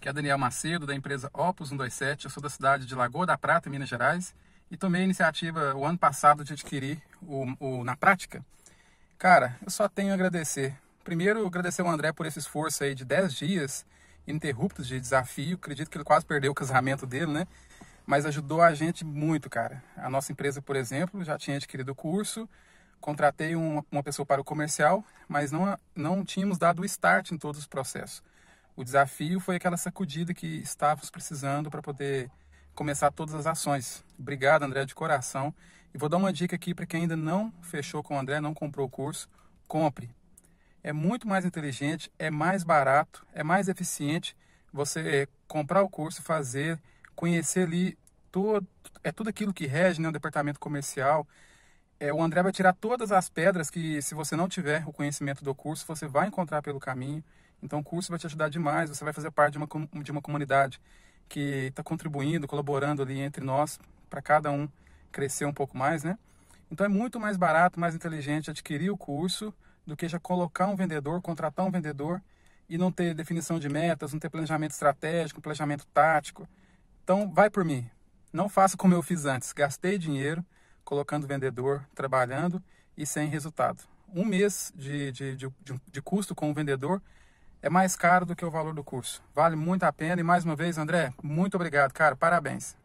que é Daniel Macedo, da empresa Opus 127. Eu sou da cidade de Lagoa da Prata, Minas Gerais, e tomei a iniciativa o ano passado de adquirir o, o Na Prática. Cara, eu só tenho a agradecer. Primeiro, agradecer ao André por esse esforço aí de 10 dias ininterruptos de desafio. Acredito que ele quase perdeu o casamento dele, né? Mas ajudou a gente muito, cara. A nossa empresa, por exemplo, já tinha adquirido o curso, contratei uma, uma pessoa para o comercial, mas não, não tínhamos dado o start em todos os processos. O desafio foi aquela sacudida que estávamos precisando para poder começar todas as ações. Obrigado, André, de coração. E vou dar uma dica aqui para quem ainda não fechou com o André, não comprou o curso, compre. É muito mais inteligente, é mais barato, é mais eficiente você comprar o curso, fazer, conhecer ali todo, é tudo aquilo que rege né, o departamento comercial, é, o André vai tirar todas as pedras que, se você não tiver o conhecimento do curso, você vai encontrar pelo caminho. Então, o curso vai te ajudar demais. Você vai fazer parte de uma, de uma comunidade que está contribuindo, colaborando ali entre nós, para cada um crescer um pouco mais, né? Então, é muito mais barato, mais inteligente adquirir o curso do que já colocar um vendedor, contratar um vendedor e não ter definição de metas, não ter planejamento estratégico, planejamento tático. Então, vai por mim. Não faça como eu fiz antes. Gastei dinheiro colocando o vendedor trabalhando e sem resultado. Um mês de, de, de, de custo com o vendedor é mais caro do que o valor do curso. Vale muito a pena e mais uma vez, André, muito obrigado, cara. Parabéns.